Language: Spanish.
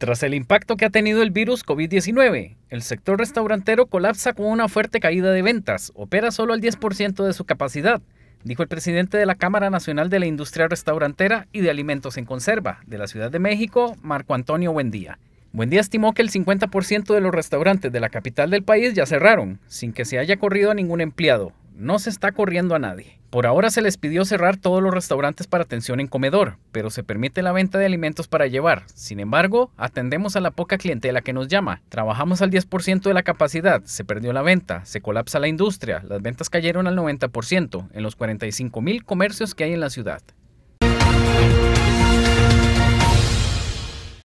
Tras el impacto que ha tenido el virus COVID-19, el sector restaurantero colapsa con una fuerte caída de ventas, opera solo al 10% de su capacidad, dijo el presidente de la Cámara Nacional de la Industria Restaurantera y de Alimentos en Conserva de la Ciudad de México, Marco Antonio Buendía. Buendía estimó que el 50% de los restaurantes de la capital del país ya cerraron, sin que se haya corrido a ningún empleado. No se está corriendo a nadie. Por ahora se les pidió cerrar todos los restaurantes para atención en comedor, pero se permite la venta de alimentos para llevar. Sin embargo, atendemos a la poca clientela que nos llama. Trabajamos al 10% de la capacidad, se perdió la venta, se colapsa la industria, las ventas cayeron al 90% en los 45 mil comercios que hay en la ciudad.